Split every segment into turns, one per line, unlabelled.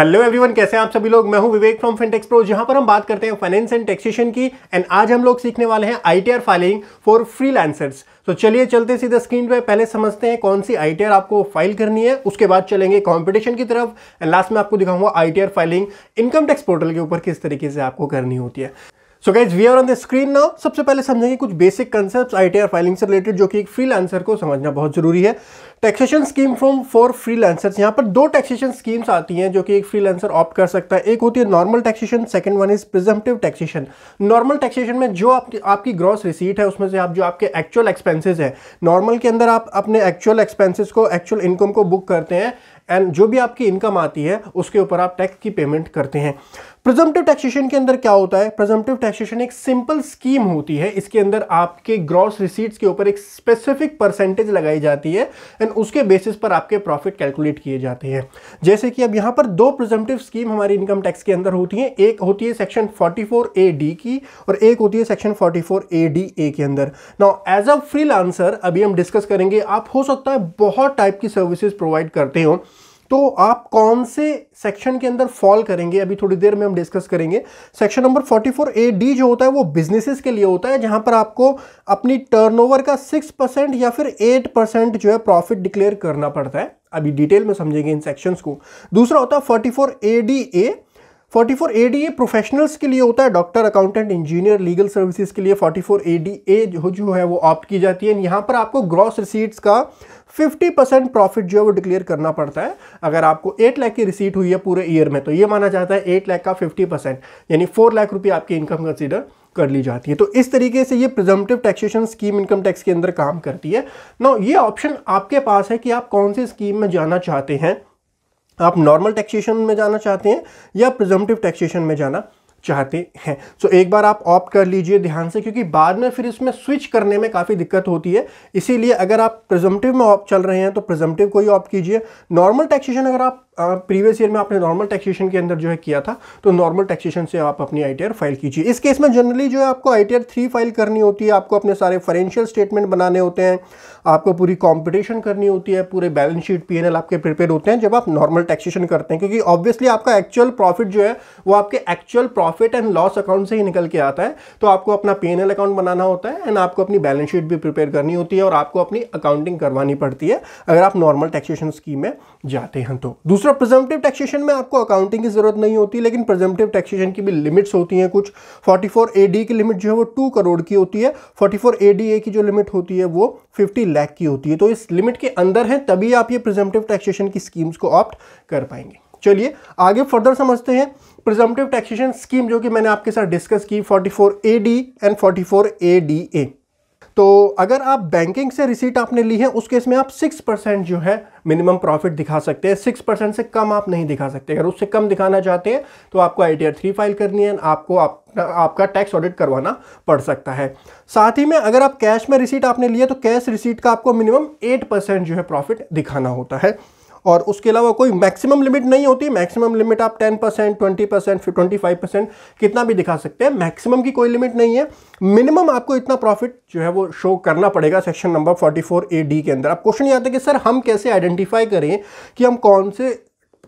hello everyone कैसे हैं आप सभी लोग मैं हूं विवेक फ्रॉम फिनटेक्स प्रो जहां पर हम बात करते हैं फाइनेंस एंड टैक्सेशन की एंड आज हम लोग सीखने वाले हैं आईटीआर फाइलिंग फॉर फ्रीलांसर्स तो चलिए चलते सीधे स्क्रीन पे पहले समझते हैं कौन सी आईटीआर आपको फाइल करनी है उसके बाद चलेंगे कॉम्पिटिशन की तरफ एंड लास्ट में आपको दिखाऊंगा आई फाइलिंग इनकम टैक्स पोर्टल के ऊपर किस तरीके से आपको करनी होती है so guys we are on the screen now सबसे पहले समझेंगे कुछ बेसिक कंसेप्ट आर फाइलिंग से रिलेटेड जो कि एक लेंसर को समझना बहुत जरूरी है taxation scheme from for freelancers यहाँ पर दो टैक्सेशन स्कीम्स आती हैं जो कि एक फ्री लेंसर ऑप्ट कर सकता है एक होती है normal taxation second one is presumptive taxation normal taxation में जो आप, आपकी ग्रॉस रिसीट है उसमें से आप जो आपके एक्चुअल एक्सपेंसिस हैं नॉर्मल के अंदर आप अपने एक्चुअल एक्सपेंसिस को एक्चुअल इनकम को बुक करते हैं एंड जो भी आपकी इनकम आती है उसके ऊपर आप टैक्स की पेमेंट करते हैं प्रजम्पटिव टैक्सेशन के अंदर क्या होता है प्रजम्पटिव टैक्सेशन एक सिंपल स्कीम होती है इसके अंदर आपके ग्रॉस रिसीट्स के ऊपर एक स्पेसिफिक परसेंटेज लगाई जाती है एंड उसके बेसिस पर आपके प्रॉफिट कैलकुलेट किए जाते हैं जैसे कि अब यहाँ पर दो प्रजम्पटिव स्कीम हमारी इनकम टैक्स के अंदर होती है एक होती है सेक्शन फोर्टी ए डी की और एक होती है section forty A D A के अंदर नाउ एज अ फ्री अभी हम डिस्कस करेंगे आप हो सकता है बहुत टाइप की सर्विसेज प्रोवाइड करते हो तो आप कौन से सेक्शन के अंदर फॉल करेंगे अभी थोड़ी देर में हम डिस्कस करेंगे सेक्शन नंबर 44 ए डी जो होता है वो बिजनेसेस के लिए होता है जहां पर आपको अपनी टर्नओवर का 6 परसेंट या फिर 8 परसेंट जो है प्रॉफिट डिक्लेयर करना पड़ता है अभी डिटेल में समझेंगे इन सेक्शंस को दूसरा होता है forty four A D A forty four A D A professionals के लिए होता है doctor accountant engineer legal services के लिए forty four A D A जो जो है वो ऑप्ट की जाती है यहाँ पर आपको ग्रॉस रिसीट्स का 50 परसेंट प्रॉफिट जो है वो डिक्लेयर करना पड़ता है अगर आपको 8 लाख की रिसीट हुई है पूरे ईयर में तो ये माना जाता है 8 लाख का 50 परसेंट यानी 4 लाख रुपये आपकी इनकम कंसिडर कर ली जाती है तो इस तरीके से ये presumptive taxation scheme income tax के अंदर काम करती है ना ये ऑप्शन आपके पास है कि आप कौन सी स्कीम में जाना चाहते हैं आप नॉर्मल टैक्सेशन में जाना चाहते हैं या प्रिजम्पटिव टैक्सेशन में जाना चाहते हैं सो so, एक बार आप ऑप्ट कर लीजिए ध्यान से क्योंकि बाद में फिर इसमें स्विच करने में काफ़ी दिक्कत होती है इसीलिए अगर आप प्रिजम्पटिव में ऑप्ट चल रहे हैं तो प्रिजम्पटिव को ही ऑप्ट कीजिए नॉर्मल टैक्सेशन अगर आप प्रीवियस ईयर में आपने नॉर्मल टैक्सेशन के अंदर जो है किया था तो नॉर्मल टैक्सेशन से आप अपनी आई फाइल कीजिए इस केस में जनरली जो है आपको आई टी फाइल करनी होती है आपको अपने सारे फाइनेंशियल स्टेटमेंट बनाने होते हैं आपको पूरी कॉम्पिटिशन करनी होती है पूरे बैलेंस शीट पी आपके प्रिपेयर होते हैं जब आप नॉर्मल टैक्सेशन करते हैं क्योंकि ऑब्वियसली आपका एक्चुअल प्रॉफिट जो है वो आपके actual profit and loss account से ही निकल के आता है तो आपको अपना पी अकाउंट बनाना होता है एंड आपको अपनी बैलेंस शीट भी प्रिपेयर करनी होती है और आपको अपनी अकाउंटिंग करवानी पड़ती है अगर आप नॉर्मल टैक्सेशन स्कीम में जाते हैं तो दूसरा दूसरा प्रजेंटिव टैक्सेशन में आपको अकाउंटिंग की ज़रूरत नहीं होती लेकिन प्रजेंटिव टैक्सेशन की भी लिमिट्स होती हैं कुछ 44 डी की लिमिट जो है वो टू करोड़ की होती है 44 ए की जो लिमिट होती है वो 50 लाख की होती है तो इस लिमिट के अंदर है तभी आप ये प्रजेंटिव टैक्सेशन की स्कीम्स को ऑप्ट कर पाएंगे चलिए आगे फर्दर समझते हैं प्रजेंटिव टैक्सेशन स्कीम जो कि मैंने आपके साथ डिस्कस की 44 एडी एंड 44 एडीए तो अगर आप बैंकिंग से रिसीट आपने ली है उस केस में आप सिक्स परसेंट जो है मिनिमम प्रॉफिट दिखा सकते हैं सिक्स परसेंट से कम आप नहीं दिखा सकते अगर उससे कम दिखाना चाहते हैं तो आपको आई टी फाइल करनी है आपको आप आपका टैक्स ऑडिट करवाना पड़ सकता है साथ ही में अगर आप कैश में रिसीट आपने लिया तो कैश रिसीट का आपको मिनिमम एट परसेंट जो है प्रॉफिट दिखाना होता है और उसके अलावा कोई मैक्सिमम लिमिट नहीं होती मैक्सिमम लिमिट आप 10 percent twenty percent twenty five percent कितना भी दिखा सकते हैं मैक्सिमम की कोई लिमिट नहीं है मिनिमम आपको इतना प्रॉफिट जो है वो शो करना पड़ेगा section number forty four A D के अंदर अब क्वेश्चन ये आता है कि सर हम कैसे आइडेंटिफाई करें कि हम कौन से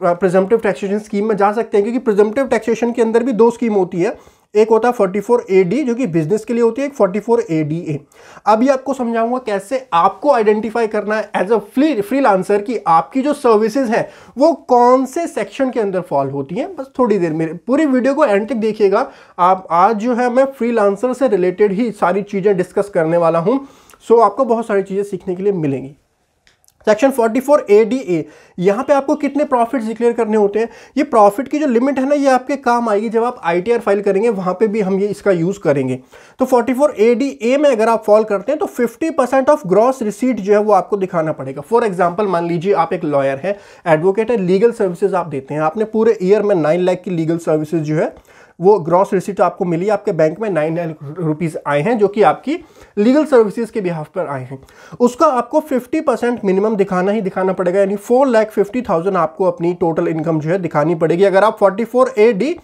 प्रिजम्पटिव टैक्सेशन स्कीम में जा सकते हैं क्योंकि प्रिजम्पटिव टैक्सेशन के अंदर भी दो स्कीम होती है एक होता है फोर्टी फोर जो कि बिजनेस के लिए होती है एक फोर्टी फोर अभी आपको समझाऊंगा कैसे आपको आइडेंटिफाई करना है एज अ फ्री फ्री कि आपकी जो सर्विसेज है वो कौन से सेक्शन के अंदर फॉल होती हैं बस थोड़ी देर में पूरी वीडियो को एंड तक देखिएगा आप आज जो है मैं फ्री से रिलेटेड ही सारी चीज़ें डिस्कस करने वाला हूँ सो आपको बहुत सारी चीज़ें सीखने के लिए मिलेंगी सेक्शन 44 ए डी ए यहाँ पर आपको कितने प्रॉफिट्स डिक्लेयर करने होते हैं ये प्रॉफिट की जो लिमिट है ना ये आपके काम आएगी जब आप आर फाइल करेंगे वहाँ पे भी हम ये इसका यूज़ करेंगे तो 44 ए डी ए में अगर आप फॉल करते हैं तो 50 परसेंट ऑफ ग्रॉस रिसीट जो है वो आपको दिखाना पड़ेगा फॉर एग्जाम्पल मान लीजिए आप एक लॉयर है एडवोकेट है लीगल सर्विसेज आप देते हैं आपने पूरे ईयर में नाइन लाख की लीगल सर्विसेज जो है वो ग्रॉस रिसिट तो आपको मिली आपके बैंक में नाइन नाइन रुपीज़ आए हैं जो कि आपकी लीगल सर्विसेज के बिहाफ पर आए हैं उसका आपको फिफ्टी परसेंट मिनिमम दिखाना ही दिखाना पड़ेगा यानी फोर लैख फिफ्टी थाउजेंड आपको अपनी टोटल इनकम जो है दिखानी पड़ेगी अगर आप forty four A D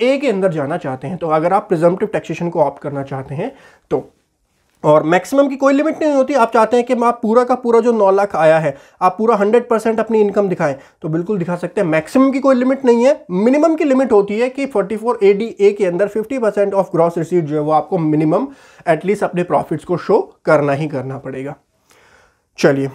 A के अंदर जाना चाहते हैं तो अगर आप प्रिजर्मटिव टैक्सेशन को ऑप्ट करना चाहते हैं तो और मैक्सिमम की कोई लिमिट नहीं होती आप चाहते हैं कि आप पूरा का पूरा जो नौ लाख आया है आप पूरा हंड्रेड परसेंट अपनी इनकम दिखाएं तो बिल्कुल दिखा सकते हैं मैक्सिमम की कोई लिमिट नहीं है मिनिमम की लिमिट होती है कि 44 ए के अंदर 50 परसेंट ऑफ ग्रॉस रिसीट जो है वो आपको मिनिमम एटलीस्ट अपने प्रॉफिट्स को शो करना ही करना पड़ेगा चलिए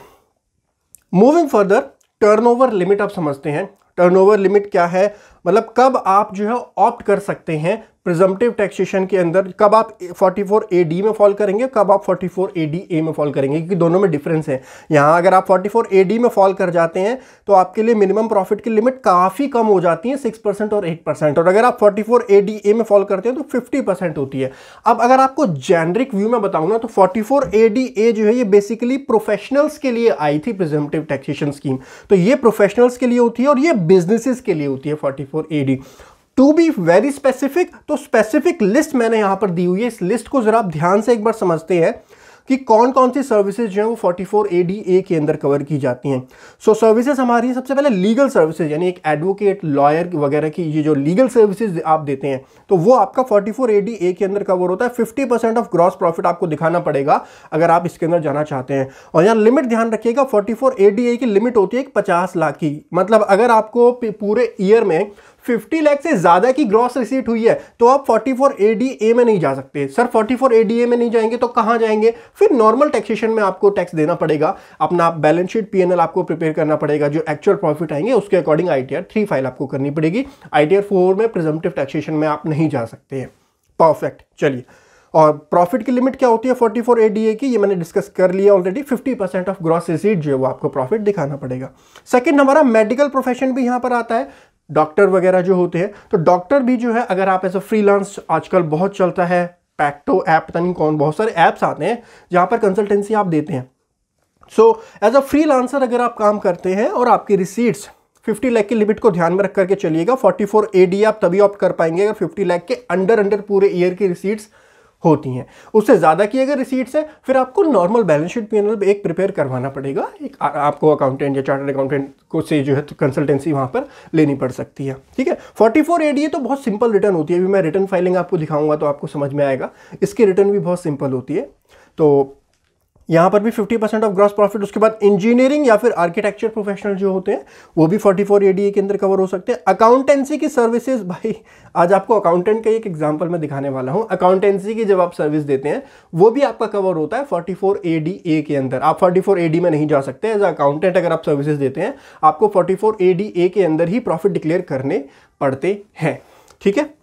मूविंग फर्दर ओवर लिमिट आप समझते हैं टर्नओवर लिमिट क्या है मतलब कब आप जो है ऑप्ट कर सकते हैं प्रिजम्पटिव टैक्सेशन के अंदर कब आप 44 ए डी में फॉल करेंगे कब आप 44 ए डी ए में फॉल करेंगे क्योंकि दोनों में डिफरेंस है यहाँ अगर आप 44 ए डी में फॉल कर जाते हैं तो आपके लिए मिनिमम प्रॉफिट की लिमिट काफ़ी कम हो जाती है 6 परसेंट और 8 परसेंट और अगर आप 44 ए डी ए में फॉल करते हैं तो 50 परसेंट होती है अब अगर आपको जेनरिक व्यू में बताऊँ ना तो forty four A D A जो है ये बेसिकली प्रोफेशनल्स के लिए आई थी प्रिजम्पटिव टैक्सेशन स्कीम तो ये प्रोफेशनल्स के लिए होती है और ये बिजनेसिस के लिए होती है forty four A D to be very specific तो स्पेसिफिक लिस्ट मैंने यहां पर दी हुई है इस लिस्ट को जरा आप ध्यान से एक बार समझते हैं कि कौन कौन सी सर्विसेज जो है वो 44 ए डी ए के अंदर कवर की जाती हैं सो so, सर्विसेज हमारी सबसे पहले लीगल सर्विसेज यानी एक एडवोकेट लॉयर वगैरह की ये जो लीगल सर्विसेज आप देते हैं तो वो आपका 44 ए डी ए के अंदर कवर होता है 50 परसेंट ऑफ ग्रॉस प्रॉफिट आपको दिखाना पड़ेगा अगर आप इसके अंदर जाना चाहते हैं और यहाँ लिमिट ध्यान रखिएगा 44 ए डी ए की लिमिट होती है एक पचास लाख की मतलब अगर आपको पूरे ईयर में 50 लाख से ज़्यादा की ग्रॉस रिसीट हुई है तो आप 44 एडीए में नहीं जा सकते सर 44 एडीए में नहीं जाएंगे तो कहां जाएंगे फिर नॉर्मल टैक्सेशन में आपको टैक्स देना पड़ेगा अपना बैलेंस शीट पीएनएल आपको प्रिपेयर करना पड़ेगा जो एक्चुअल प्रॉफिट आएंगे उसके अकॉर्डिंग आईटीआर थ्री फाइल आपको करनी पड़ेगी आईटीआर फोर में प्रिजम्पटिव टैक्सेशन में आप नहीं जा सकते हैं परफेक्ट चलिए और प्रॉफिट की लिमिट क्या होती है 44 एडीए की ये मैंने डिस्कस कर लिया already 50 percent of gross receipt जो है वो आपको प्रॉफिट दिखाना पड़ेगा सेकंड हमारा मेडिकल प्रोफेशन भी यहाँ पर आता है डॉक्टर वगैरह जो होते हैं तो डॉक्टर भी जो है अगर आप ऐसा फ्रीलांस आजकल बहुत चलता है पैक्टो ऐप पता नहीं कौन बहुत सारे ऐप्स आते हैं जहाँ पर कंसल्टेंसी आप देते हैं सो एज अ फ्री अगर आप काम करते हैं और आपकी रिसीट्स 50 लाख की लिमिट को ध्यान में रख करके चलिएगा 44 फोर आप तभी ऑप्ट कर पाएंगे अगर 50 लाख के अंडर अंडर पूरे ईयर की रिसीट्स होती हैं उससे ज़्यादा की अगर रिसीट्स हैं फिर आपको नॉर्मल बैलेंस शीट पी एक प्रिपेयर करवाना पड़ेगा एक आ, आपको अकाउंटेंट या चार्टर्ड अकाउंटेंट को से जो है तो कंसल्टेंसी वहाँ पर लेनी पड़ सकती है ठीक है फोर्टी फोर ए तो बहुत सिंपल रिटर्न होती है अभी मैं रिटर्न फाइलिंग आपको दिखाऊंगा तो आपको समझ में आएगा इसकी रिटर्न भी बहुत सिंपल होती है तो यहाँ पर भी 50 परसेंट ऑफ ग्रॉस प्रॉफिट उसके बाद इंजीनियरिंग या फिर आर्किटेक्चर प्रोफेशनल जो होते हैं वो भी 44 फोर के अंदर कवर हो सकते हैं अकाउंटेंसी की सर्विसेज भाई आज आपको अकाउंटेंट का एक एग्जांपल मैं दिखाने वाला हूँ अकाउंटेंसी की जब आप सर्विस देते हैं वो भी आपका कवर होता है 44 फोर के अंदर आप 44 फोर में नहीं जा सकते एज अकाउंटेंट अगर आप सर्विसेज देते हैं आपको फोर्टी फोर के अंदर ही प्रॉफिट डिक्लेयर करने पड़ते हैं ठीक है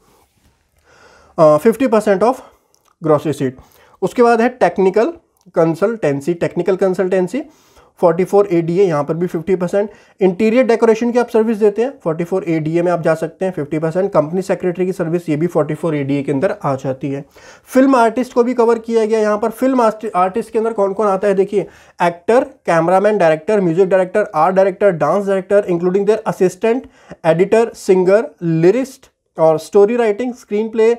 fifty percent of gross receipt उसके बाद है technical consultancy technical consultancy 44 A यहाँ पर भी 50 परसेंट इंटीरियर डेकोरेशन की आप सर्विस देते हैं 44 ए में आप जा सकते हैं 50 परसेंट कंपनी सेक्रेटरी की सर्विस ये भी 44 ए के अंदर आ जाती है फिल्म आर्टिस्ट को भी कवर किया गया यहाँ पर फिल्म आर्टिस्ट के अंदर कौन कौन आता है देखिए actor cameraman director music director art director dance director including their assistant editor singer lyricist और story writing screenplay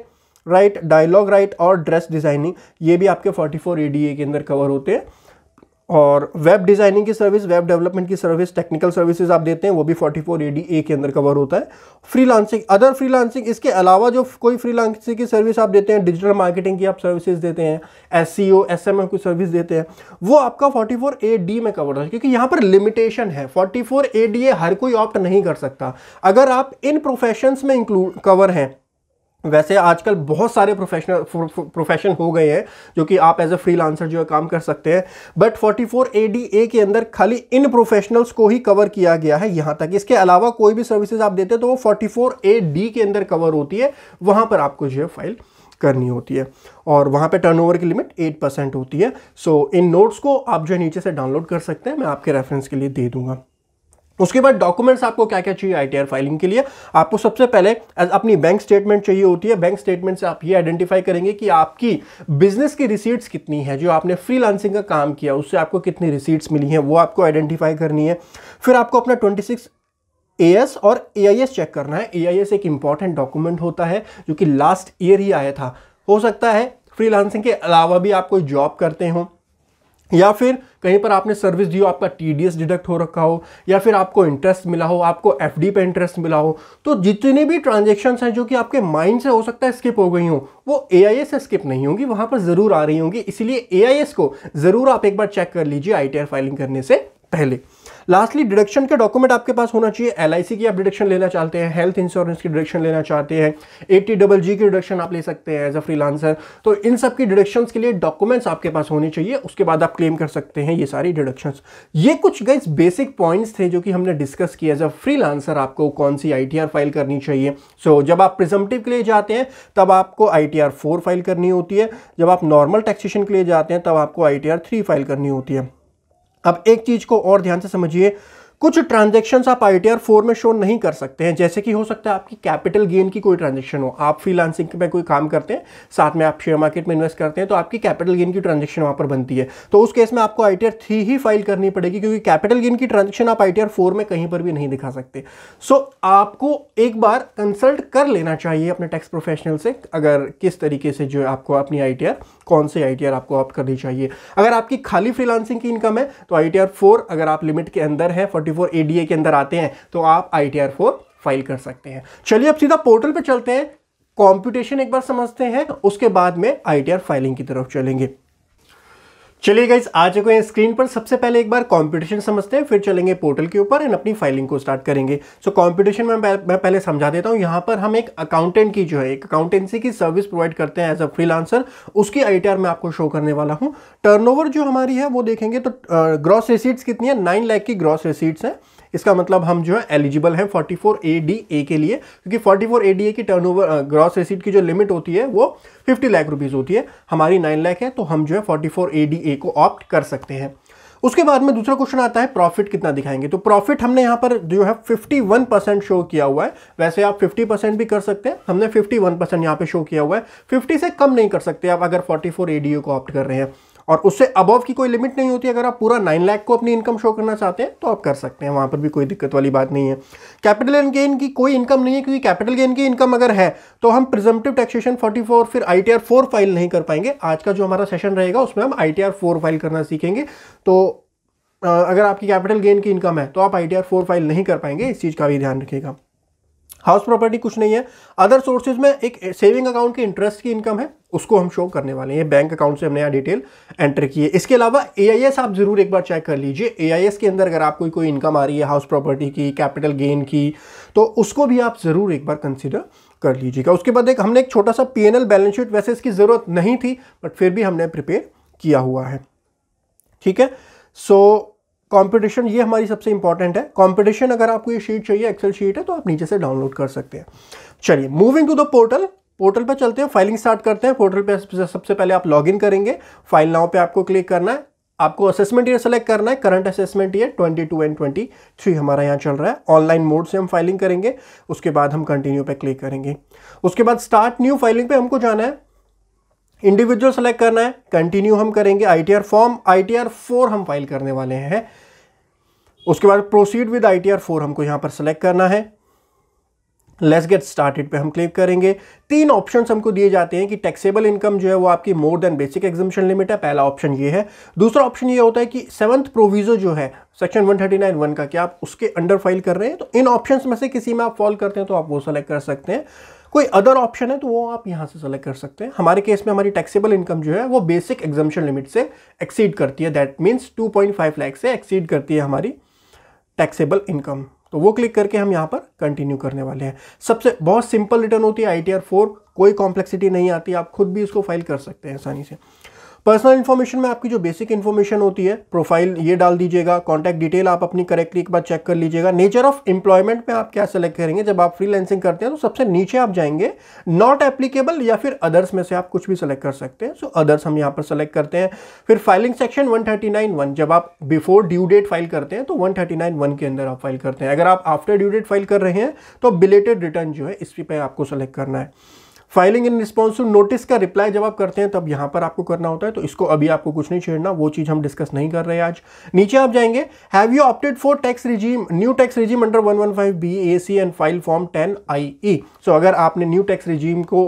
write dialogue write और ड्रेस डिज़ाइनिंग ये भी आपके 44 फोर के अंदर कवर होते हैं और वेब डिज़ाइनिंग की सर्विस वेब डेवलपमेंट की सर्विस टेक्निकल सर्विसेज आप देते हैं वो भी 44 फोर ए के अंदर कवर होता है फ्रीलांसिंग अदर फ्रीलांसिंग इसके अलावा जो कोई फ्रीलांसिंग की सर्विस आप देते हैं डिजिटल मार्केटिंग की आप सर्विसेज देते हैं S C O S M की सर्विस देते हैं वो आपका 44 फोर ए में कवर होता है क्योंकि यहाँ पर लिमिटेशन है 44 फोर ए हर कोई ऑप्ट नहीं कर सकता अगर आप इन प्रोफेशंस में इंक्लूड कवर हैं वैसे आजकल बहुत सारे प्रोफेशनल प्रोफेशन हो गए हैं जो कि आप एज अ फ्री जो है काम कर सकते हैं बट 44 ए के अंदर खाली इन प्रोफेशनल्स को ही कवर किया गया है यहाँ तक इसके अलावा कोई भी सर्विसेज आप देते हैं तो वो 44 ए के अंदर कवर होती है वहाँ पर आपको जो है फाइल करनी होती है और वहाँ पे टर्नओवर की लिमिट 8 परसेंट होती है सो so, इन नोट्स को आप जो है नीचे से डाउनलोड कर सकते हैं मैं आपके रेफरेंस के लिए दे दूँगा उसके बाद डॉक्यूमेंट्स आपको क्या क्या चाहिए आईटीआर फाइलिंग के लिए आपको सबसे पहले अपनी बैंक स्टेटमेंट चाहिए होती है बैंक स्टेटमेंट से आप ये आइडेंटिफाई करेंगे कि आपकी बिजनेस की रिसीट्स कितनी है जो आपने फ्रीलांसिंग का काम किया उससे आपको कितनी रिसीट्स मिली हैं वो आपको आइडेंटिफाई करनी है फिर आपको अपना ट्वेंटी सिक्स एस और एस चेक करना है एस एक इंपॉर्टेंट डॉक्यूमेंट होता है जो कि लास्ट ईयर ही आया था हो सकता है फ्रीलांसिंग के अलावा भी आप कोई जॉब करते हों या फिर कहीं पर आपने सर्विस दी हो आपका टीडीएस डिडक्ट हो रखा हो या फिर आपको इंटरेस्ट मिला हो आपको एफडी पे इंटरेस्ट मिला हो तो जितने भी ट्रांजेक्शन्स हैं जो कि आपके माइंड से हो सकता है स्किप हो गई हो वो ए से स्किप नहीं होंगी वहाँ पर ज़रूर आ रही होंगी इसीलिए ए को ज़रूर आप एक बार चेक कर लीजिए आई फाइलिंग करने से पहले लास्टली डिडक्शन के डॉक्यूमेंट आपके पास होना चाहिए एल की आप डिडक्शन लेना चाहते हैं हेल्थ इंश्योरेंस की डिडक्शन लेना चाहते हैं टी डबल जी की डिडक्शन आप ले सकते हैं एज अ फ्रीलांसर तो इन सब की डिडक्शन के लिए डॉक्यूमेंट्स आपके पास होने चाहिए उसके बाद आप क्लेम कर सकते हैं ये सारी डिडक्शन ये कुछ गाइज बेसिक पॉइंट्स थे जो कि हमने डिस्कस किया एज अ लांसर आपको कौन सी आई फाइल करनी चाहिए सो so, जब आप प्रिजम्पटिव के लिए जाते हैं तब आपको आई टी फोर फाइल करनी होती है जब आप नॉर्मल टैक्सेशन के लिए जाते हैं तब आपको आई टी थ्री फाइल करनी होती है अब एक चीज को और ध्यान से समझिए कुछ ट्रांजेक्शन आप आई फोर में शो नहीं कर सकते हैं जैसे कि हो सकता है आपकी कैपिटल गेन की कोई ट्रांजेक्शन हो आप फ्रीलांसिंग में कोई काम करते हैं साथ में आप शेयर मार्केट में इन्वेस्ट करते हैं तो आपकी कैपिटल गेन की ट्रांजेक्शन वहां पर बनती है तो उस केस में आपको आई थ्री ही फाइल करनी पड़ेगी क्योंकि कैपिटल गेन की ट्रांजेक्शन आप आई फोर में कहीं पर भी नहीं दिखा सकते सो आपको एक बार कंसल्ट कर लेना चाहिए अपने टैक्स प्रोफेशनल से अगर किस तरीके से जो आपको अपनी आई कौन सी आई आपको ऑप्ट करनी चाहिए अगर आपकी खाली फ्रीलांसिंग की इनकम है तो आई टी अगर आप लिमिट के अंदर है फोर्टी फोर एडीए के अंदर आते हैं तो आप I T R four file कर सकते हैं चलिए अब सीधा पोर्टल पर चलते हैं कॉम्पिटिशन एक बार समझते हैं उसके बाद में आई फाइलिंग की तरफ चलेंगे चलिए गाइज आज को स्क्रीन पर सबसे पहले एक बार कंपटीशन समझते हैं फिर चलेंगे पोर्टल के ऊपर एंड अपनी फाइलिंग को स्टार्ट करेंगे सो so, कंपटीशन में मैं पहले समझा देता हूँ यहाँ पर हम एक अकाउंटेंट की जो है एक अकाउंटेंसी की सर्विस प्रोवाइड करते हैं एज अ फ्रीलांसर उसकी आई मैं आपको शो करने वाला हूँ टर्न जो हमारी है वो देखेंगे तो ग्रॉस रिसीट्स कितनी है नाइन लैख की ग्रॉस रिसीट्स हैं इसका मतलब हम जो है एलिजिबल हैं 44 ए के लिए क्योंकि 44 ए की टर्नओवर ग्रॉस रिसीट की जो लिमिट होती है वो 50 लाख रुपीज़ होती है हमारी 9 लाख है तो हम जो है 44 ए को ऑप्ट कर सकते हैं उसके बाद में दूसरा क्वेश्चन आता है प्रॉफिट कितना दिखाएंगे तो प्रॉफिट हमने यहाँ पर जो है 51 परसेंट शो किया हुआ है वैसे आप 50 परसेंट भी कर सकते हैं हमने 51 परसेंट यहाँ पर शो किया हुआ है 50 से कम नहीं कर सकते आप अगर 44 फोर को ऑप्ट कर रहे हैं और उससे अबव की कोई लिमिट नहीं होती अगर आप पूरा नाइन लाख को अपनी इनकम शो करना चाहते हैं तो आप कर सकते हैं वहाँ पर भी कोई दिक्कत वाली बात नहीं है कैपिटल गेन की कोई इनकम नहीं है क्योंकि कैपिटल गेन की इनकम अगर है तो हम प्रिजम्पटिव टैक्सेशन 44 फिर आई टी फाइल नहीं कर पाएंगे आज का जो हमारा सेशन रहेगा उसमें हम आई टी फाइल करना सीखेंगे तो अगर आपकी कैपिटल गेन की इनकम है तो आप आई टी फाइल नहीं कर पाएंगे इस चीज़ का भी ध्यान रखिएगा हाउस प्रॉपर्टी कुछ नहीं है अदर सोर्सेज में एक सेविंग अकाउंट के इंटरेस्ट की इनकम है उसको हम शो करने वाले हैं बैंक अकाउंट से हमने यहाँ डिटेल एंटर की है इसके अलावा ए आप ज़रूर एक बार चेक कर लीजिए ए के अंदर अगर आपको कोई इनकम आ रही है हाउस प्रॉपर्टी की कैपिटल गेन की तो उसको भी आप ज़रूर एक बार कंसिडर कर लीजिएगा उसके बाद एक हमने एक छोटा सा पी बैलेंस शीट वैसे इसकी ज़रूरत नहीं थी बट फिर भी हमने प्रिपेयर किया हुआ है ठीक है सो so, कंपटीशन ये हमारी सबसे इंपॉर्टेंट है कंपटीशन अगर आपको ये शीट चाहिए एक्सेल शीट है तो आप नीचे से डाउनलोड कर सकते हैं चलिए moving to the portal portal पर चलते हैं फाइलिंग स्टार्ट करते हैं पोर्टल पर सबसे पहले आप लॉग करेंगे फाइल नाव पर आपको क्लिक करना है आपको असेसमेंट ईयर सेलेक्ट करना है करंट असेसमेंट ईयर 22 एंड 23 हमारा यहाँ चल रहा है ऑनलाइन मोड से हम फाइलिंग करेंगे उसके बाद हम कंटिन्यू पे क्लिक करेंगे उसके बाद स्टार्ट न्यू फाइलिंग पे हमको जाना है इंडिविजुअल सेलेक्ट करना है कंटिन्यू हम करेंगे I T R form I T R four हम फाइल करने वाले हैं उसके बाद proceed with I T R four हमको यहाँ पर सेलेक्ट करना है लेस गेट स्टार्टेड पे हम क्लिक करेंगे तीन ऑप्शन हमको दिए जाते हैं कि टैक्सेबल इनकम जो है वो आपकी more than basic exemption limit है पहला ऑप्शन ये है दूसरा ऑप्शन ये होता है कि सेवंथ प्रोविजो जो है सेक्शन 139 वन का क्या आप उसके अंडर फाइल कर रहे हैं तो इन ऑप्शन में से किसी में आप फॉल करते हैं तो आप वो सेलेक्ट कर सकते हैं कोई अदर ऑप्शन है तो वो आप यहाँ से सेलेक्ट कर सकते हैं हमारे केस में हमारी टैक्सेबल इनकम जो है वो बेसिक एग्जामेशन लिमिट से एक्सीड करती है दैट मीन्स 2.5 लाख से एक्सीड करती है हमारी टैक्सेबल इनकम तो वो क्लिक करके हम यहाँ पर कंटिन्यू करने वाले हैं सबसे बहुत सिंपल रिटर्न होती है आई टी आर फोर कोई कॉम्प्लेक्सिटी नहीं आती आप खुद भी इसको फाइल कर सकते हैं आसानी से पर्सनल इन्फॉर्मेशन में आपकी जो बेसिक इन्फॉर्मेशन होती है प्रोफाइल ये डाल दीजिएगा कॉन्टैक्ट डिटेल आप अपनी करेक्टली एक बार चेक कर लीजिएगा नेचर ऑफ एम्प्लॉयमेंट में आप क्या सेलेक्ट करेंगे जब आप फ्रीलैंसिंग करते हैं तो सबसे नीचे आप जाएंगे नॉट एप्लीकेबल या फिर अदर्स में से आप कुछ भी सेलेक्ट कर सकते हैं सो so, अदर्स हम यहाँ पर सेलेक्ट करते हैं फिर filing section one thirty nine one जब आप बिफोर ड्यू डेट फाइल करते हैं तो वन थर्टी नाइन वन के अंदर आप फाइल करते हैं अगर आप आफ्टर ड्यू डेट फाइल कर रहे हैं तो बिलेटेड रिटर्न जो है इस पे आपको सेलेक्ट करना है filing in response to notice का रिप्लाई जब आप करते हैं तब यहां पर आपको करना होता है तो इसको अभी आपको कुछ नहीं छेड़ना वो चीज़ हम डिस्कस नहीं कर रहे आज नीचे आप जाएंगे have you opted for tax regime new tax regime under one one five B A C and file form ten I E so अगर आपने न्यू टैक्स रिजीम को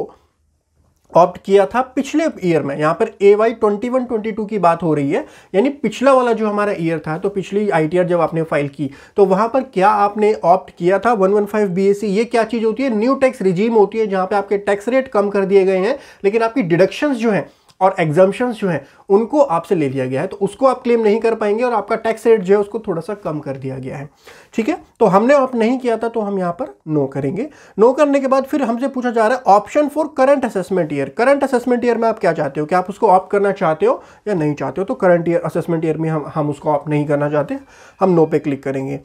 ऑप्ट किया था पिछले ईयर में यहाँ पर A Y twenty one twenty two की बात हो रही है यानी पिछला वाला जो हमारा ईयर था तो पिछली आई जब आपने फाइल की तो वहाँ पर क्या आपने ऑप्ट किया था वन वन फाइव बी ये क्या चीज़ होती है न्यू टैक्स रिजीम होती है जहाँ पे आपके टैक्स रेट कम कर दिए गए हैं लेकिन आपकी डिडक्शंस जो हैं और एग्जाम्शन जो हैं उनको आपसे ले लिया गया है तो उसको आप क्लेम नहीं कर पाएंगे और आपका टैक्स रेट जो है उसको थोड़ा सा कम कर दिया गया है ठीक है तो हमने आप नहीं किया था तो हम यहाँ पर नो करेंगे नो करने के बाद फिर हमसे पूछा जा रहा है option for current assessment year current assessment year में आप क्या चाहते हो कि आप उसको ऑप करना चाहते हो या नहीं चाहते हो तो करंट ईयर असेसमेंट ईयर में हम हम उसको ऑप नहीं करना चाहते हम नो पे क्लिक करेंगे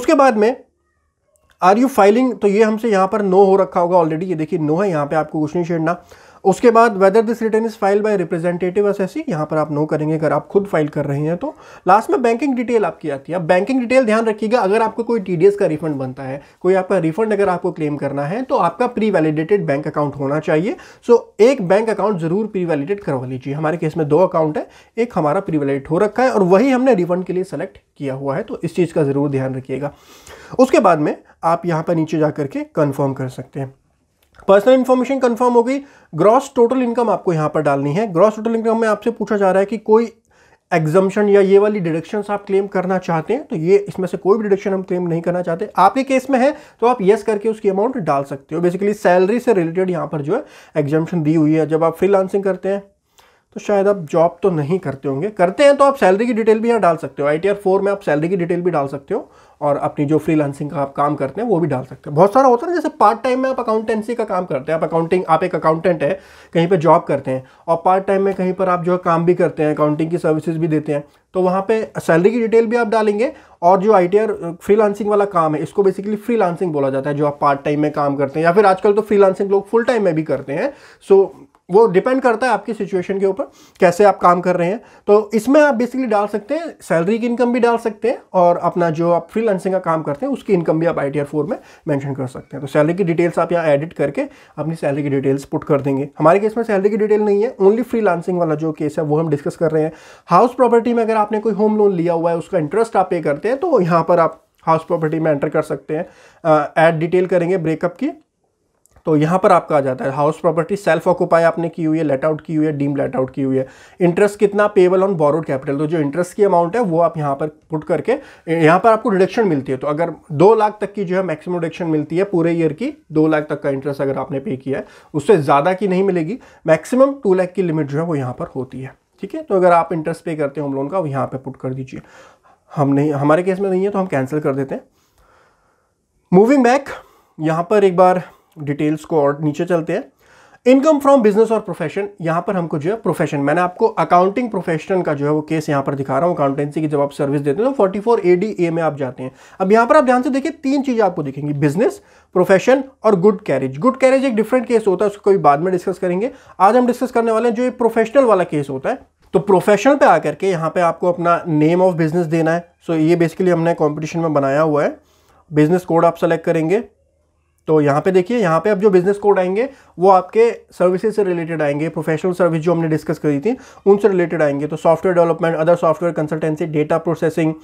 उसके बाद में आर यू फाइलिंग तो ये हमसे यहाँ पर नो हो रखा होगा ऑलरेडी ये देखिए नो है यहाँ पे आपको कुछ नहीं छेड़ना उसके बाद whether this return is file by representative SSC यहाँ पर आप नो करेंगे अगर आप खुद फाइल कर रहे हैं तो लास्ट में बैंकिंग डिटेल आपकी आती है बैंकिंग डिटेल ध्यान रखिएगा अगर आपको कोई टीडीएस का रिफंड बनता है कोई आपका रिफंड अगर आपको क्लेम करना है तो आपका प्री वैलिडेटेड बैंक अकाउंट होना चाहिए सो एक बैंक अकाउंट जरूर प्री वैलिडेट करवा लीजिए हमारे केस में दो अकाउंट है एक हमारा प्री वैलिडेट हो रखा है और वही हमने रिफंड के लिए सेलेक्ट किया हुआ है तो इस चीज़ का ज़रूर ध्यान रखिएगा उसके बाद में आप यहाँ पर नीचे जा करके कन्फर्म कर सकते हैं पर्सनल इन्फॉर्मेशन कंफर्म होगी ग्रॉस टोटल इनकम आपको यहाँ पर डालनी है ग्रॉस टोटल इनकम में आपसे पूछा जा रहा है कि कोई एग्जम्पन या ये वाली डिडक्शन आप क्लेम करना चाहते हैं तो ये इसमें से कोई भी डिडक्शन हम क्लेम नहीं करना चाहते आपके केस में है तो आप येस करके उसकी अमाउंट डाल सकते हो बेसिकली सैलरी से रिलेटेड यहाँ पर जो है एग्जम्पन दी हुई है जब आप फ्री करते हैं तो शायद आप जॉब तो नहीं करते होंगे करते हैं तो आप सैलरी की डिटेल भी यहाँ डाल सकते हो आई टी आर फोर में आप सैलरी की डिटेल भी डाल सकते हो और अपनी जो फ्रीलांसिंग का आप काम करते हैं वो भी डाल सकते हो बहुत सारा होता है जैसे पार्ट टाइम में आप अकाउंटेंसी का काम करते हैं आप अकाउंटिंग आप एक अकाउंटेंट है कहीं पर जॉब करते हैं और पार्ट टाइम में कहीं पर आप जो काम भी करते हैं अकाउंटिंग की सर्विसेज भी देते हैं तो वहाँ पे सैलरी की डिटेल भी आप डालेंगे और जो आई टी आर लांसिंग वाला काम है इसको बेसिकली लांसिंग बोला जाता है जो आप पार्ट टाइम में काम करते हैं या फिर आजकल तो लांसिंग लोग फुल टाइम में भी करते हैं सो so, वो डिपेंड करता है आपकी सिचुएशन के ऊपर कैसे आप काम कर रहे हैं तो इसमें आप बेसिकली डाल सकते हैं सैलरी की इनकम भी डाल सकते हैं और अपना जो आप फ्रीलांसिंग का काम करते हैं उसकी इनकम भी आप आई टी आर फोर में मैंशन कर सकते हैं तो सैलरी की डिटेल्स आप यहाँ एडिट करके अपनी सैलरी की डिटेल्स पुट कर देंगे हमारे केस में सैलरी की डिटेल नहीं है ओनली फ्री वाला जो केस है वो हम डिस्कस कर रहे हैं हाउस प्रॉपर्टी में अगर आपने कोई होम लोन लिया हुआ है उसका इंटरेस्ट आप पे करते हैं तो यहाँ पर आप हाउस प्रॉपर्टी में एंटर कर सकते हैं एड डिटेल करेंगे ब्रेकअप की तो यहाँ पर आपका आ जाता है हाउस प्रॉपर्टी सेल्फ ऑक्यूपाई आपने की हुई है लेट आउट की हुई है डीम लेट आउट की हुई है इंटरेस्ट कितना पेबल ऑन बोरोड कैपिटल तो जो इंटरेस्ट की अमाउंट है वो आप यहाँ पर पुट करके यहाँ पर आपको रिडक्शन मिलती है तो अगर दो लाख तक की जो है मैक्सिमम रिडक्शन मिलती है पूरे ईयर की दो लाख तक का इंटरेस्ट अगर आपने पे किया है उससे ज़्यादा की नहीं मिलेगी मैक्सिमम टू लाख की लिमिट जो है वो यहाँ पर होती है ठीक है तो अगर आप इंटरेस्ट पे करते हैं होम लोन का वो यहाँ पर पुट कर दीजिए हम नहीं हमारे केस में नहीं है तो हम कैंसिल कर देते हैं मूविंग बैक यहाँ पर एक बार डिटेल्स को और नीचे चलते हैं इनकम फ्रॉम बिजनेस और प्रोफेशन यहाँ पर हमको जो है प्रोफेशन मैंने आपको अकाउंटिंग प्रोफेशन का जो है वो केस यहाँ पर दिखा रहा हूँ अकाउंटेंसी की जब आप सर्विस देते हैं तो forty four A D A में आप जाते हैं अब यहाँ पर आप ध्यान से देखिए तीन चीज़ें आपको दिखेंगी बिजनेस प्रोफेशन और गुड कैरेज गुड कैरेज एक डिफरेंट केस होता है उसको कोई बाद में डिस्कस करेंगे आज हम डिस्कस करने वाले हैं जो प्रोफेशनल वाला केस होता है तो प्रोफेशनल पर आकर के यहाँ पे आपको अपना नेम ऑफ बिजनेस देना है सो so ये बेसिकली हमने कॉम्पिटिशन में बनाया हुआ है बिजनेस कोड आप सेलेक्ट करेंगे तो यहाँ पे देखिए यहाँ पे अब जो बिजनेस कोड आएंगे वो आपके सर्विसेज से रिलेटेड आएंगे प्रोफेशनल सर्विस जो हमने डिस्कस करी थी उनसे रिलेटेड आएंगे तो software development other software consultancy data processing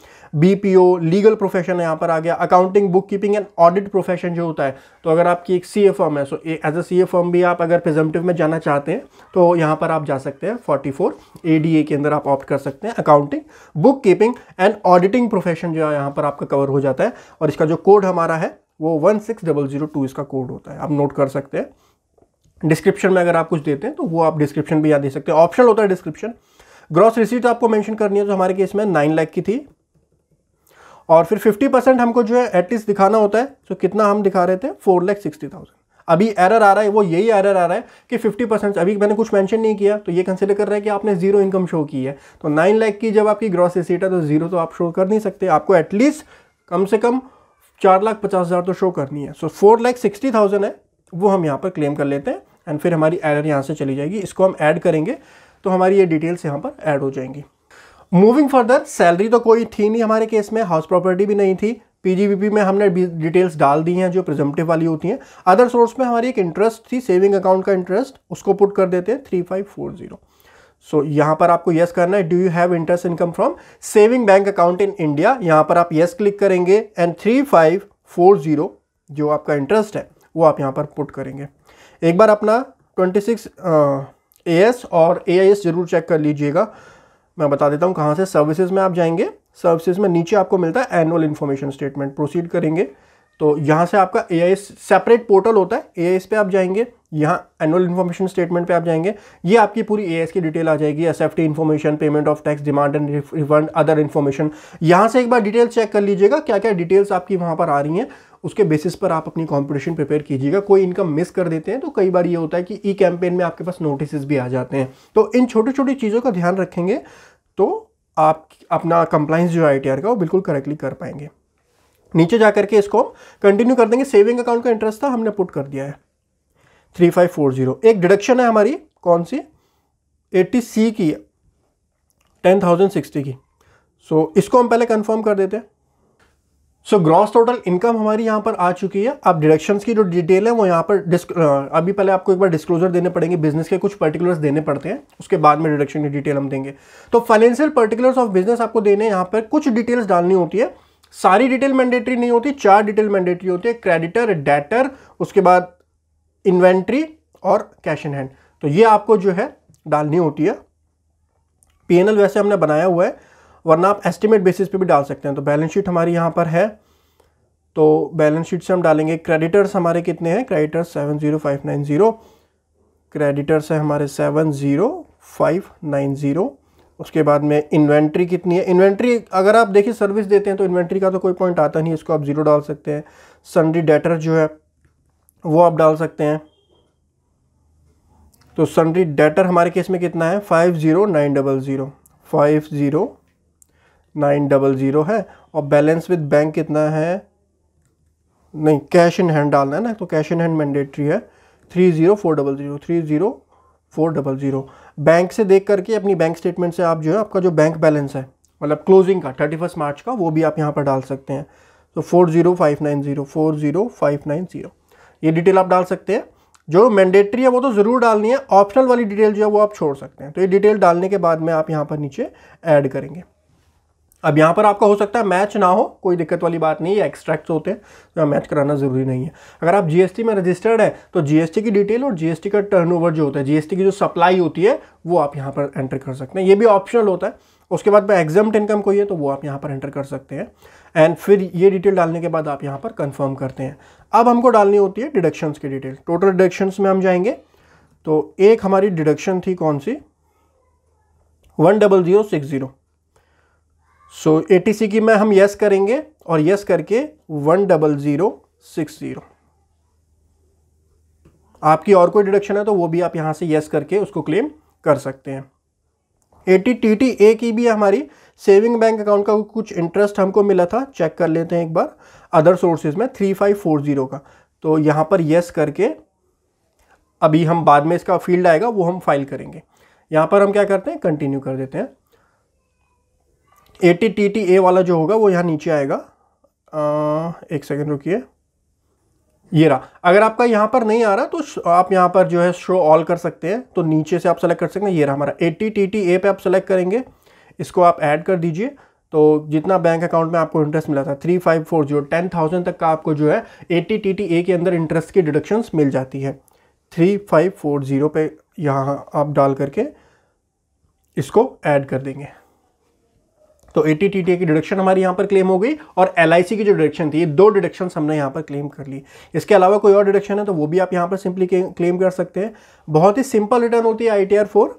BPO legal profession यहाँ पर आ गया accounting book keeping and audit profession जो होता है तो अगर आपकी एक सी फॉर्म है so as a C form भी आप अगर प्रेजेंटिव में जाना चाहते हैं तो यहाँ पर आप जा सकते हैं फोर्टी फोर के अंदर आप ऑप्ट कर सकते हैं accounting book keeping and auditing profession जो है यहाँ पर आपका कवर हो जाता है और इसका जो कोड हमारा है वो one six double zero two इसका कोड होता है आप नोट कर सकते हैं डिस्क्रिप्शन में अगर आप कुछ देते हैं तो वो आप डिस्क्रिप्शन भी याद दे सकते हैं ऑप्शन होता है डिस्क्रिप्शन ग्रॉस रिसीट आपको मेंशन करनी है जो हमारे केस में नाइन लाख की थी और फिर फिफ्टी परसेंट हमको जो है एटलीस्ट दिखाना होता है तो कितना हम दिखा रहे थे फोर लैख सिक्सटी थाउजेंड अभी एरर आ रहा है वो यही एरर आ रहा है कि फिफ्टी परसेंट अभी मैंने कुछ मेंशन नहीं किया तो ये कंसिडर कर रहा है कि आपने जीरो इनकम शो की है तो नाइन लाख की जब आपकी ग्रॉस रिसीट है तो जीरो तो आप शो कर नहीं सकते आपको एटलीस्ट कम से कम चार लाख पचास हज़ार तो शो करनी है so four lakh sixty thousand है वो हम यहाँ पर क्लेम कर लेते हैं एंड फिर हमारी एरर यहाँ से चली जाएगी इसको हम ऐड करेंगे तो हमारी ये डिटेल्स यहाँ पर ऐड हो जाएंगी मूविंग फर्दर सैलरी तो कोई थी नहीं हमारे केस में हाउस प्रॉपर्टी भी नहीं थी पीजीबीपी में हमने डिटेल्स डाल दी हैं जो प्रिजम्पटिव वाली होती हैं अदर सोर्स में हमारी एक इंटरेस्ट थी सेविंग अकाउंट का इंटरेस्ट उसको पुट कर देते हैं three five four zero so so, यहाँ पर आपको यस करना है do you have interest income from saving bank account in India यहाँ पर आप यस yes क्लिक करेंगे and three five four zero जो आपका इंटरेस्ट है वो आप यहाँ पर पुट करेंगे एक बार अपना ट्वेंटी सिक्स ए एस और ए आई एस जरूर चेक कर लीजिएगा मैं बता देता हूँ कहाँ से सर्विसेज में आप जाएंगे सर्विसेज में नीचे आपको मिलता है एनुअल इन्फॉर्मेशन स्टेटमेंट प्रोसीड करेंगे तो यहाँ से आपका ए सेपरेट पोर्टल होता है ए पे आप जाएंगे यहाँ एनुअल इन्फॉर्मेशन स्टेटमेंट पे आप जाएंगे ये आपकी पूरी ए की डिटेल आ जाएगी S F T information payment of tax demand and refund other information यहाँ से एक बार डिटेल चेक कर लीजिएगा क्या क्या डिटेल्स आपकी वहाँ पर आ रही हैं उसके बेसिस पर आप अपनी कॉम्पिटिशन प्रिपेयर कीजिएगा कोई इनकम मिस कर देते हैं तो कई बार ये होता है कि ई कैंपेन में आपके पास नोटिस भी आ जाते हैं तो इन छोटी छोटी चीज़ों का ध्यान रखेंगे तो आप अपना कंप्लाइंस जो है आई का वो बिल्कुल करेक्टली कर पाएंगे नीचे जा करके इसको कंटिन्यू कर देंगे सेविंग अकाउंट का इंटरेस्ट था हमने पुट कर दिया है थ्री फाइव फोर जीरो एक डिडक्शन है हमारी कौन सी एट्टी सी की टेन थाउजेंड सिक्सटी की सो so, इसको हम पहले कंफर्म कर देते हैं सो ग्रॉस टोटल इनकम हमारी यहाँ पर आ चुकी है अब डिडक्शंस की जो डिटेल है वो यहाँ पर अभी पहले आपको एक बार डिस्क्लोजर देने पड़ेंगे बिजनेस के कुछ पर्टिकुलर्स देने पड़ते हैं उसके बाद में डिडक्शन की डिटेल हम देंगे तो फाइनेंशियल पर्टिकुलर्स ऑफ बिजनेस आपको देने यहाँ पर कुछ डिटेल्स डालनी होती है सारी डिटेल मैंडेटरी नहीं होती चार डिटेल मैंडेटरी होती है क्रेडिटर डेटर उसके बाद इन्वेंट्री और कैश इन हैंड तो ये आपको जो है डालनी होती है पीएनएल वैसे हमने बनाया हुआ है वरना आप एस्टिमेट बेसिस पे भी डाल सकते हैं तो बैलेंस शीट हमारी यहाँ पर है तो बैलेंस शीट से हम डालेंगे क्रेडिटर्स हमारे कितने हैं creditors seven zero five nine zero creditors है हमारे seven zero five nine zero उसके बाद में इन्वेंट्री कितनी है इन्वेंट्री अगर आप देखिए सर्विस देते हैं तो इन्वेंट्री का तो कोई पॉइंट आता नहीं इसको आप ज़ीरो डाल सकते हैं सनरी डेटर जो है वो आप डाल सकते हैं तो सनरी डेटर हमारे केस में कितना है five zero nine double zero five zero nine double zero है और बैलेंस विद बैंक कितना है नहीं कैश इन हैंड डालना है ना तो कैश इन हैंड मैंडेट्री है three zero four double zero three zero four double zero bank से देख करके अपनी बैंक स्टेटमेंट से आप जो है आपका जो बैंक बैलेंस है मतलब क्लोजिंग का थर्टी फर्स्ट मार्च का वो भी आप यहाँ पर डाल सकते हैं तो four zero five nine zero four zero five nine zero ये डिटेल आप डाल सकते हैं जो मैंडेटरी है वो तो ज़रूर डालनी है ऑप्शनल वाली डिटेल जो है वो आप छोड़ सकते हैं तो ये डिटेल डालने के बाद में आप यहाँ पर नीचे ऐड करेंगे अब यहाँ पर आपका हो सकता है मैच ना हो कोई दिक्कत वाली बात नहीं है एक्सट्रैक्ट होते हैं तो मैच कराना ज़रूरी नहीं है अगर आप जीएसटी में रजिस्टर्ड है तो जीएसटी की डिटेल और जीएसटी का टर्नओवर जो होता है जीएसटी की जो सप्लाई होती है वो आप यहाँ पर एंटर कर सकते हैं ये भी ऑप्शनल होता है उसके बाद एग्जाम इनकम कोई है तो वो आप यहाँ पर एंटर कर सकते हैं एंड फिर ये डिटेल डालने के बाद आप यहाँ पर कन्फर्म करते हैं अब हमको डालनी होती है डिडक्शंस की डिटेल टोटल डिडक्शन्स में हम जाएंगे तो एक हमारी डिडक्शन थी कौन सी one double zero six zero so A T C की में हम यस करेंगे और यस करके one double zero six zero आपकी और कोई डिडक्शन है तो वो भी आप यहाँ से यस करके उसको क्लेम कर सकते हैं eighty T T A की भी हमारी सेविंग बैंक अकाउंट का कुछ इंटरेस्ट हमको मिला था चेक कर लेते हैं एक बार अदर सोर्सेज में थ्री फाइव फोर ज़ीरो का तो यहाँ पर यस करके अभी हम बाद में इसका फील्ड आएगा वो हम फाइल करेंगे यहाँ पर हम क्या करते हैं कंटिन्यू कर देते हैं eighty T T A वाला जो होगा वो यहाँ नीचे आएगा आ, एक सेकेंड रुकिए ये रहा अगर आपका यहाँ पर नहीं आ रहा तो आप यहाँ पर जो है शो ऑल कर सकते हैं तो नीचे से आप सेलेक्ट कर सकते हैं ये रहा हमारा eighty T T A पे आप सेलेक्ट करेंगे इसको आप ऐड कर दीजिए तो जितना बैंक अकाउंट में आपको इंटरेस्ट मिला था three five four zero ten thousand तक का आपको जो है eighty T T A के अंदर इंटरेस्ट की डिडक्शंस मिल जाती है थ्री फाइव फोर जीरो पे यहाँ आप डाल करके इसको ऐड कर देंगे तो एटी टी की डिडक्शन हमारी यहाँ पर क्लेम हो गई और एल की जो डिडक्शन थी ये दो डिडक्शन हमने यहाँ पर क्लेम कर ली इसके अलावा कोई और डिडक्शन है तो वो भी आप यहाँ पर सिंपली क्लेम कर सकते हैं बहुत ही सिंपल रिटर्न होती है आई टी आर फोर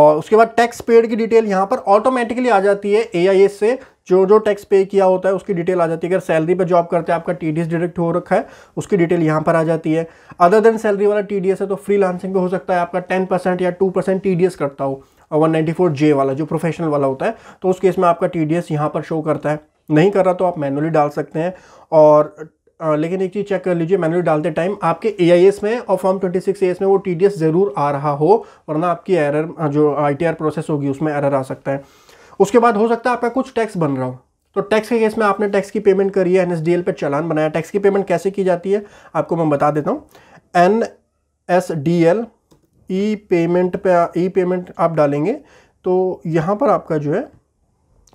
और उसके बाद टैक्स पेड की डिटेल यहाँ पर ऑटोमेटिकली आ जाती है ए से जो जो टैक्स पे किया होता है उसकी डिटेल आ जाती है अगर सैलरी पर जॉब करते हैं आपका टी डिडक्ट हो रखा है उसकी डिटेल यहाँ पर आ जाती है अदर देन सैलरी वाला टी है तो फ्री लांसिंग हो सकता है आपका टेन परसेंट या टू परसेंट टी करता हो वन जे वाला जो प्रोफेशनल वाला होता है तो उस केस में आपका टी डी एस यहाँ पर शो करता है नहीं कर रहा तो आप मैनुअली डाल सकते हैं और आ, लेकिन एक चीज़ चेक कर लीजिए मैनुअली डालते टाइम आपके ए में और फॉर्म ट्वेंटी सिक्स में वो टी ज़रूर आ रहा हो वरना आपकी एरर जो आई प्रोसेस होगी उसमें एरर आ सकता है उसके बाद हो सकता है आपका कुछ टैक्स बन रहा हो तो टैक्स के केस में आपने टैक्स की पेमेंट करी है एन पे चलान बनाया टैक्स की पेमेंट कैसे की जाती है आपको मैं बता देता हूँ N S D L E payment पे ई पेमेंट आप डालेंगे तो यहाँ पर आपका जो है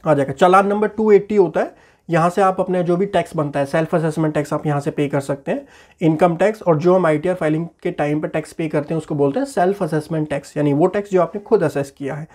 आ जाएगा चालान नंबर 280 होता है यहाँ से आप अपने जो भी टैक्स बनता है सेल्फ असेसमेंट टैक्स आप यहाँ से पे कर सकते हैं इनकम टैक्स और जो हम आई फाइलिंग के टाइम पर टैक्स पे करते हैं उसको बोलते हैं सेल्फ असेसमेंट टैक्स यानी वो टैक्स जो आपने खुद असेस किया है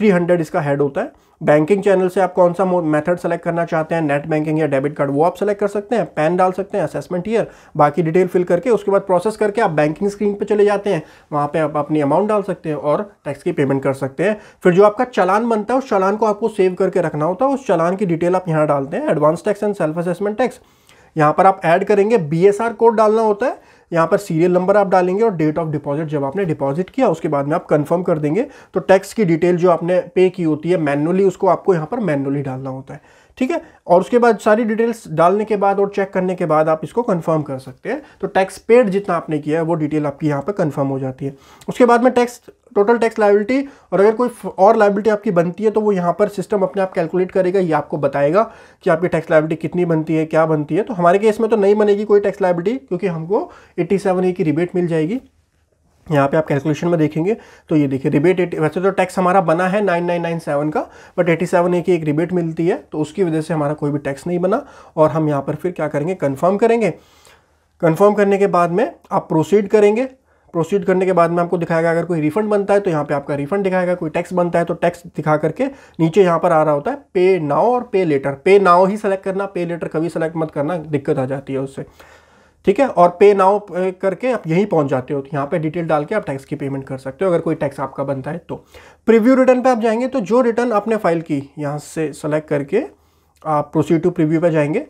300 इसका हेड होता है बैंकिंग चैनल से आप कौन सा मेथड सेलेक्ट करना चाहते हैं नेट बैंकिंग या डेबिट कार्ड वो आप सेलेक्ट कर सकते हैं पैन डाल सकते हैं असेसमेंट ईयर बाकी डिटेल फिल करके उसके बाद प्रोसेस करके आप बैंकिंग स्क्रीन पे चले जाते हैं वहाँ पे आप अपनी अमाउंट डाल सकते हैं और टैक्स की पेमेंट कर सकते हैं फिर जो आपका चलान बनता है उस चलान को आपको सेव करके रखना होता है उस चलान की डिटेल आप यहाँ डालते हैं advance tax and self assessment tax यहाँ पर आप ऐड करेंगे बी कोड डालना होता है यहाँ पर सीरियल नंबर आप डालेंगे और डेट ऑफ डिपॉजिट जब आपने डिपॉजिट किया उसके बाद में आप कंफर्म कर देंगे तो टैक्स की डिटेल जो आपने पे की होती है मैनुअली उसको आपको यहाँ पर मैनुअली डालना होता है ठीक है और उसके बाद सारी डिटेल्स डालने के बाद और चेक करने के बाद आप इसको कंफर्म कर सकते हैं तो टैक्स पेड जितना आपने किया है वो डिटेल आपकी यहाँ पर कंफर्म हो जाती है उसके बाद में टैक्स टोटल टैक्स लाइबिलिटी और अगर कोई और लाइबिलिटी आपकी बनती है तो वो यहाँ पर सिस्टम अपने आप कैलकुलेट करेगा ये आपको बताएगा कि आपकी टैक्स लाइबिलिटी कितनी बनती है क्या बनती है तो हमारे केस में तो नहीं बनेगी कोई टैक्स लाइबिलिटी क्योंकि हमको एट्टी सेवन ए की रिबेट मिल जाएगी यहाँ पे आप कैलकुलेशन में देखेंगे तो ये देखिए रिबेट एटी वैसे तो टैक्स हमारा बना है नाइन नाइन नाइन सेवन का बट एटी सेवन ए की एक रिबेट मिलती है तो उसकी वजह से हमारा कोई भी टैक्स नहीं बना और हम यहाँ पर फिर क्या करेंगे कन्फर्म करेंगे कन्फर्म करने के बाद में आप प्रोसीड करेंगे प्रोसीड करने के बाद में आपको दिखाएगा अगर कोई रिफंड बनता है तो यहाँ पर आपका रिफंड दिखाएगा कोई टैक्स बनता है तो टैक्स दिखा करके नीचे यहाँ पर आ रहा होता है पे नाव और पे लेटर पे नाव ही सेलेक्ट करना पे लेटर कभी सेलेक्ट मत करना दिक्कत आ जाती है उससे ठीक है और पे नाउ करके आप यहीं पहुंच जाते हो तो यहाँ पे डिटेल डाल के आप टैक्स की पेमेंट कर सकते हो अगर कोई टैक्स आपका बनता है तो प्रीव्यू रिटर्न पे आप जाएंगे तो जो रिटर्न आपने फाइल की यहाँ से सेलेक्ट करके आप प्रोसीड टू प्रीव्यू पे जाएंगे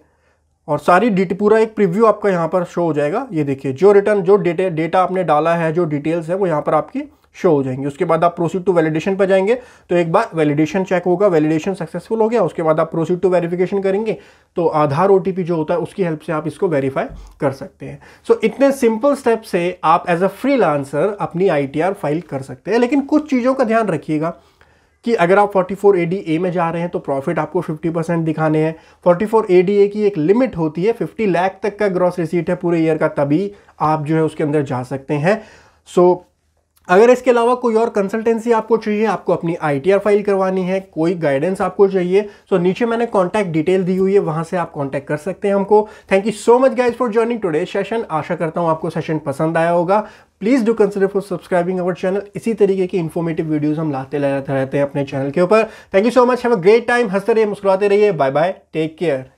और सारी डिट पूरा एक प्रीव्यू आपका यहाँ पर शो हो जाएगा ये देखिए जो रिटर्न जो डेटे डेटा आपने डाला है जो डिटेल्स है वो यहाँ पर आपकी शो हो जाएंगे उसके बाद आप प्रोसीड टू वैलिडेशन पर जाएंगे तो एक बार वैलिडेशन चेक होगा वैलिडेशन सक्सेसफुल हो गया उसके बाद आप प्रोसीड टू वेरिफिकेशन करेंगे तो आधार ओ जो होता है उसकी हेल्प से आप इसको वेरीफाई कर सकते हैं सो so, इतने सिंपल स्टेप से आप एज अ फ्री अपनी आई फाइल कर सकते हैं लेकिन कुछ चीज़ों का ध्यान रखिएगा कि अगर आप 44 ADA ए में जा रहे हैं तो प्रॉफिट आपको 50 परसेंट दिखाने हैं 44 ADA की एक लिमिट होती है 50 लाख तक का ग्रॉस रिसीट है पूरे ईयर का तभी आप जो है उसके अंदर जा सकते हैं सो so, अगर इसके अलावा कोई और कंसल्टेंसी आपको चाहिए आपको अपनी आईटीआर फाइल करवानी है कोई गाइडेंस आपको चाहिए तो नीचे मैंने कॉन्टैक्ट डिटेल दी हुई है वहां से आप कॉन्टैक्ट कर सकते हैं हमको thank you so much guys for joining today session आशा करता हूँ आपको सेशन पसंद आया होगा please do consider for subscribing our channel इसी तरीके की इन्फॉर्मेटिव वीडियोज़ हम लाते रहते हैं अपने चैनल के ऊपर thank you so much have a great time हंसते रहिए मुस्कुराते रहिए बाय बाय टेक केयर